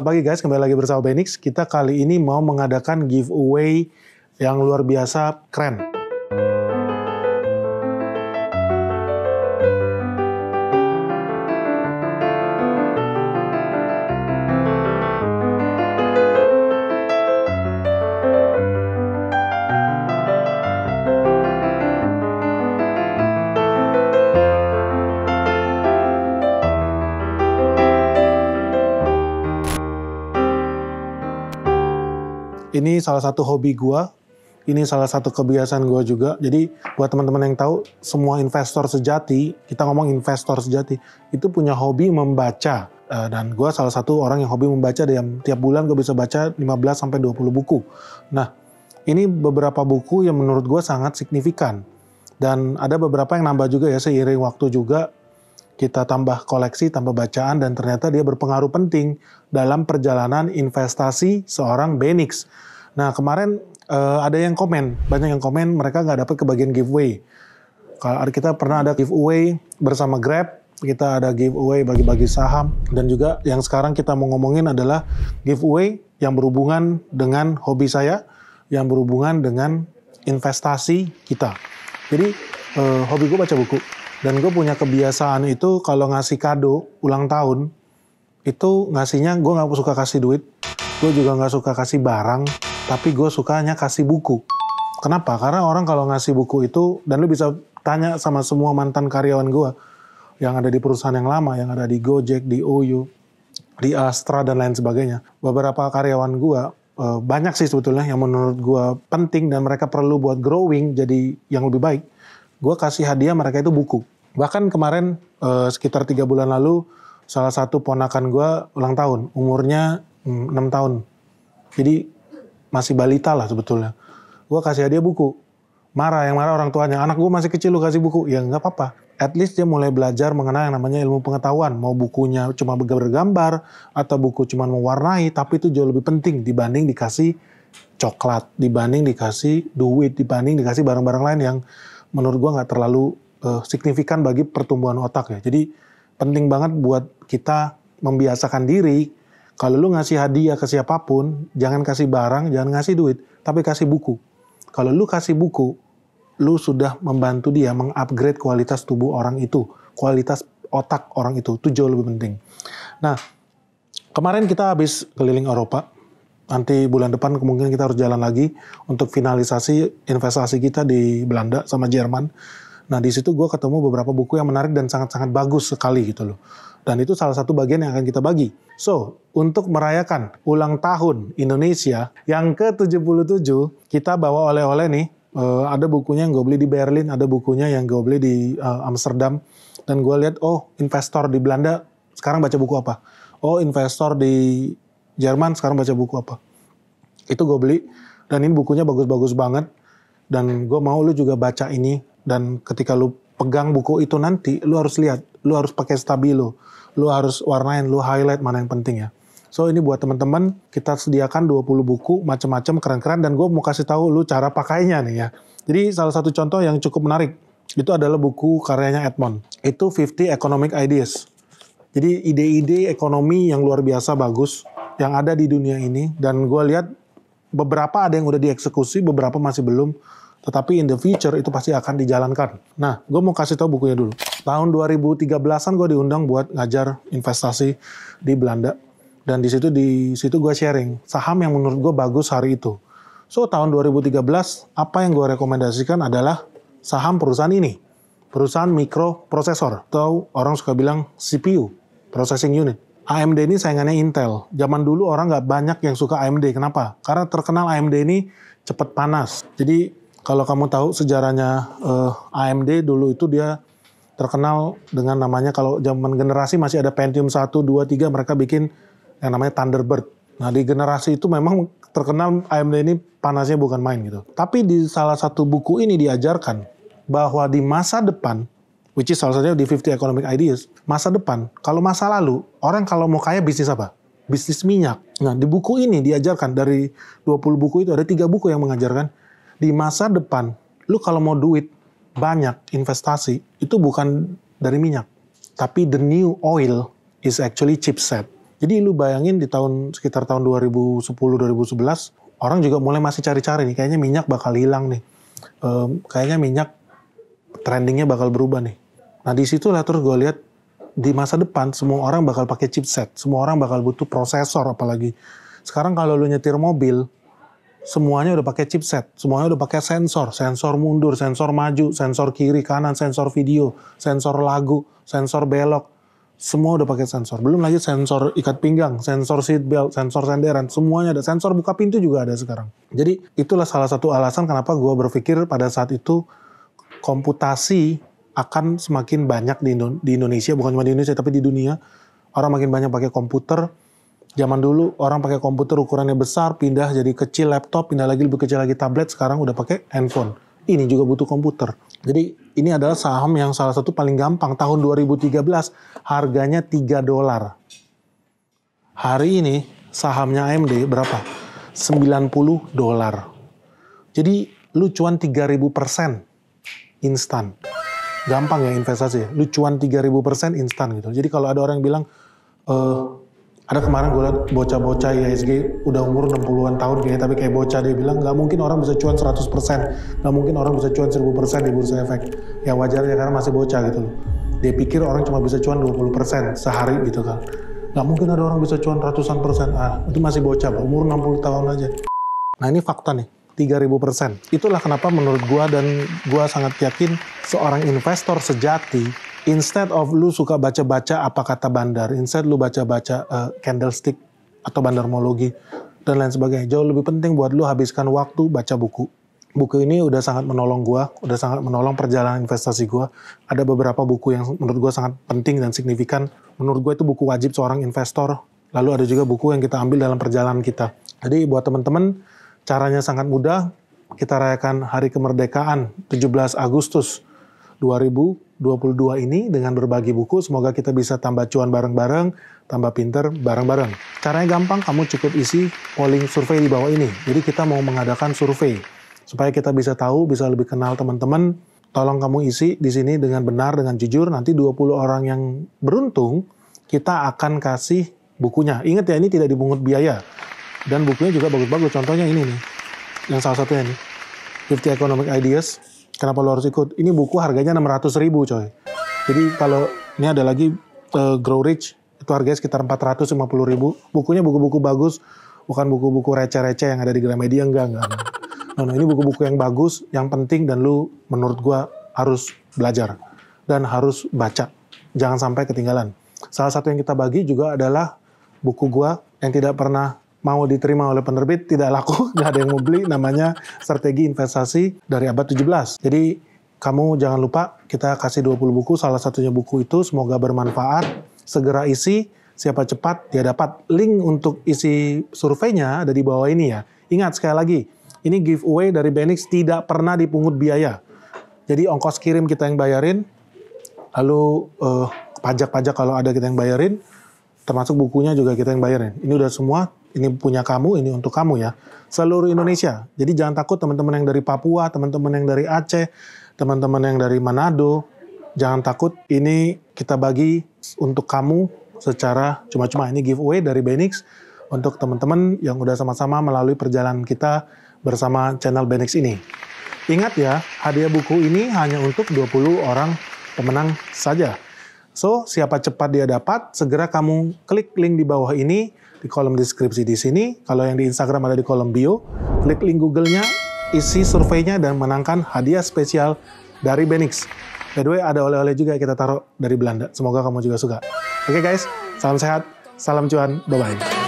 Pagi guys, kembali lagi bersama Benix. Kita kali ini mau mengadakan giveaway yang luar biasa keren. ini salah satu hobi gue ini salah satu kebiasaan gue juga. Jadi buat teman-teman yang tahu, semua investor sejati, kita ngomong investor sejati, itu punya hobi membaca. Eh, dan gue salah satu orang yang hobi membaca, dan tiap bulan gue bisa baca 15-20 sampai buku. Nah, ini beberapa buku yang menurut gue sangat signifikan. Dan ada beberapa yang nambah juga ya, seiring waktu juga, kita tambah koleksi, tambah bacaan, dan ternyata dia berpengaruh penting dalam perjalanan investasi seorang Benix. Nah kemarin uh, ada yang komen, banyak yang komen mereka nggak dapat bagian giveaway. Kalau kita pernah ada giveaway bersama Grab, kita ada giveaway bagi-bagi saham, dan juga yang sekarang kita mau ngomongin adalah giveaway yang berhubungan dengan hobi saya, yang berhubungan dengan investasi kita. Jadi uh, hobi gue baca buku dan gue punya kebiasaan itu kalau ngasih kado ulang tahun, itu ngasihnya gue nggak suka kasih duit, gue juga nggak suka kasih barang, tapi gue sukanya kasih buku. Kenapa? Karena orang kalau ngasih buku itu, dan lu bisa tanya sama semua mantan karyawan gue, yang ada di perusahaan yang lama, yang ada di Gojek, di OYO, di Astra, dan lain sebagainya. Beberapa karyawan gue eh, banyak sih sebetulnya yang menurut gue penting dan mereka perlu buat growing jadi yang lebih baik gue kasih hadiah mereka itu buku. Bahkan kemarin eh, sekitar tiga bulan lalu salah satu ponakan gue ulang tahun, umurnya mm, enam tahun. Jadi masih balita lah sebetulnya. Gue kasih hadiah buku. Marah yang marah orang tuanya. Anak gue masih kecil lu kasih buku. Ya nggak apa-apa. At least dia mulai belajar mengenai yang namanya ilmu pengetahuan. Mau bukunya cuma bergambar atau buku cuma mewarnai. Tapi itu jauh lebih penting dibanding dikasih coklat, dibanding dikasih duit, dibanding dikasih barang-barang lain yang menurut gue nggak terlalu uh, signifikan bagi pertumbuhan otak ya. Jadi penting banget buat kita membiasakan diri kalau lu ngasih hadiah ke siapapun, jangan kasih barang, jangan ngasih duit, tapi kasih buku. Kalau lu kasih buku, lu sudah membantu dia mengupgrade kualitas tubuh orang itu, kualitas otak orang itu, itu jauh lebih penting. Nah, kemarin kita habis keliling Eropa, nanti bulan depan kemungkinan kita harus jalan lagi untuk finalisasi investasi kita di Belanda sama Jerman. Nah di situ gue ketemu beberapa buku yang menarik dan sangat-sangat bagus sekali gitu loh. Dan itu salah satu bagian yang akan kita bagi. So, untuk merayakan ulang tahun Indonesia yang ke-77, kita bawa oleh-oleh nih. Uh, ada bukunya yang gue beli di Berlin, ada bukunya yang gue beli di uh, Amsterdam. Dan gue lihat, oh investor di Belanda sekarang baca buku apa? Oh investor di Jerman sekarang baca buku apa itu gue beli dan ini bukunya bagus-bagus banget dan gue mau lu juga baca ini dan ketika lu pegang buku itu nanti lu harus lihat lu harus pakai stabilo lu harus warnain lu highlight mana yang penting ya so ini buat teman-teman kita sediakan 20 buku macam-macam keren-keren dan gue mau kasih tahu lu cara pakainya nih ya jadi salah satu contoh yang cukup menarik itu adalah buku karyanya Edmond itu 50 Economic Ideas jadi ide-ide ekonomi yang luar biasa bagus yang ada di dunia ini dan gue lihat beberapa ada yang udah dieksekusi, beberapa masih belum. Tetapi in the future itu pasti akan dijalankan. Nah, gue mau kasih tahu bukunya dulu. Tahun 2013-an gue diundang buat ngajar investasi di Belanda. Dan di situ di situ gue sharing saham yang menurut gue bagus hari itu. So tahun 2013 apa yang gue rekomendasikan adalah saham perusahaan ini. Perusahaan mikroprosesor atau orang suka bilang CPU, processing unit. AMD ini saingannya Intel. Zaman dulu orang nggak banyak yang suka AMD. Kenapa? Karena terkenal AMD ini cepat panas. Jadi kalau kamu tahu sejarahnya eh, AMD dulu itu dia terkenal dengan namanya kalau zaman generasi masih ada Pentium 1, 2, 3 mereka bikin yang namanya Thunderbird. Nah di generasi itu memang terkenal AMD ini panasnya bukan main gitu. Tapi di salah satu buku ini diajarkan bahwa di masa depan which is salah satunya di 50 Economic Ideas, masa depan, kalau masa lalu, orang kalau mau kaya bisnis apa? Bisnis minyak. Nah, di buku ini diajarkan dari 20 buku itu ada tiga buku yang mengajarkan di masa depan, lu kalau mau duit banyak investasi itu bukan dari minyak, tapi the new oil is actually chipset. Jadi lu bayangin di tahun sekitar tahun 2010 2011 orang juga mulai masih cari-cari nih kayaknya minyak bakal hilang nih. Um, kayaknya minyak trendingnya bakal berubah nih. Nah di situ lah terus gue lihat di masa depan semua orang bakal pakai chipset, semua orang bakal butuh prosesor apalagi. Sekarang kalau lu nyetir mobil, semuanya udah pakai chipset, semuanya udah pakai sensor, sensor mundur, sensor maju, sensor kiri kanan, sensor video, sensor lagu, sensor belok. Semua udah pakai sensor. Belum lagi sensor ikat pinggang, sensor seat belt, sensor senderan, semuanya ada. Sensor buka pintu juga ada sekarang. Jadi itulah salah satu alasan kenapa gue berpikir pada saat itu komputasi akan semakin banyak di, Indo di Indonesia, bukan cuma di Indonesia tapi di dunia, orang makin banyak pakai komputer. Zaman dulu orang pakai komputer ukurannya besar, pindah jadi kecil laptop, pindah lagi lebih kecil lagi tablet, sekarang udah pakai handphone. Ini juga butuh komputer. Jadi ini adalah saham yang salah satu paling gampang. Tahun 2013 harganya 3 dolar. Hari ini sahamnya AMD berapa? 90 dolar. Jadi lucuan cuan 3000 persen instan gampang ya investasi. Ya. Lu cuan persen instan gitu. Jadi kalau ada orang yang bilang, e, ada kemarin gue liat bocah-bocah ISG udah umur 60-an tahun kayaknya, tapi kayak bocah dia bilang, nggak mungkin orang bisa cuan 100%, nggak mungkin orang bisa cuan 1000% di bursa efek. Ya wajar ya karena masih bocah gitu Dia pikir orang cuma bisa cuan 20% sehari gitu kan. Nggak mungkin ada orang bisa cuan ratusan persen. Ah, itu masih bocah, umur 60 tahun aja. Nah ini fakta nih 3000 persen. Itulah kenapa menurut gua dan gua sangat yakin seorang investor sejati instead of lu suka baca-baca apa kata bandar, instead lu baca-baca uh, candlestick atau bandarmologi dan lain sebagainya. Jauh lebih penting buat lu habiskan waktu baca buku. Buku ini udah sangat menolong gua, udah sangat menolong perjalanan investasi gua. Ada beberapa buku yang menurut gua sangat penting dan signifikan. Menurut gua itu buku wajib seorang investor. Lalu ada juga buku yang kita ambil dalam perjalanan kita. Jadi buat teman-teman Caranya sangat mudah, kita rayakan hari kemerdekaan 17 Agustus 2022 ini dengan berbagi buku. Semoga kita bisa tambah cuan bareng-bareng, tambah pinter bareng-bareng. Caranya gampang, kamu cukup isi polling survei di bawah ini. Jadi kita mau mengadakan survei supaya kita bisa tahu, bisa lebih kenal teman-teman. Tolong kamu isi di sini dengan benar, dengan jujur. Nanti 20 orang yang beruntung, kita akan kasih bukunya. Ingat ya, ini tidak dibungut biaya. Dan bukunya juga bagus-bagus. Contohnya ini nih, yang salah satunya nih. 50 Economic Ideas, Kenapa Lo Harus Ikut. Ini buku harganya 600 ribu coy. Jadi kalau ini ada lagi uh, Grow Rich, itu harganya sekitar 450 ribu. Bukunya buku-buku bagus, bukan buku-buku receh-receh yang ada di Gramedia, enggak, enggak. enggak. No, no, ini buku-buku yang bagus, yang penting dan lu menurut gua harus belajar dan harus baca. Jangan sampai ketinggalan. Salah satu yang kita bagi juga adalah buku gua yang tidak pernah mau diterima oleh penerbit tidak laku, nggak ada yang mau beli. Namanya strategi investasi dari abad 17. Jadi kamu jangan lupa kita kasih 20 buku, salah satunya buku itu semoga bermanfaat. Segera isi, siapa cepat dia dapat. Link untuk isi surveinya ada di bawah ini ya. Ingat sekali lagi, ini giveaway dari Benix tidak pernah dipungut biaya. Jadi ongkos kirim kita yang bayarin, lalu eh, pajak-pajak uh, kalau ada kita yang bayarin, termasuk bukunya juga kita yang bayarin. Ini udah semua ini punya kamu, ini untuk kamu ya. Seluruh Indonesia. Jadi jangan takut teman-teman yang dari Papua, teman-teman yang dari Aceh, teman-teman yang dari Manado, jangan takut ini kita bagi untuk kamu secara cuma-cuma ini giveaway dari Benix untuk teman-teman yang udah sama-sama melalui perjalanan kita bersama channel Benix ini. Ingat ya, hadiah buku ini hanya untuk 20 orang pemenang saja. So, siapa cepat dia dapat, segera kamu klik link di bawah ini, di kolom deskripsi di sini. Kalau yang di Instagram ada di kolom bio. Klik link Google-nya, isi surveinya, dan menangkan hadiah spesial dari Benix. By the way, ada oleh-oleh juga kita taruh dari Belanda. Semoga kamu juga suka. Oke okay guys, salam sehat, salam cuan, bye-bye.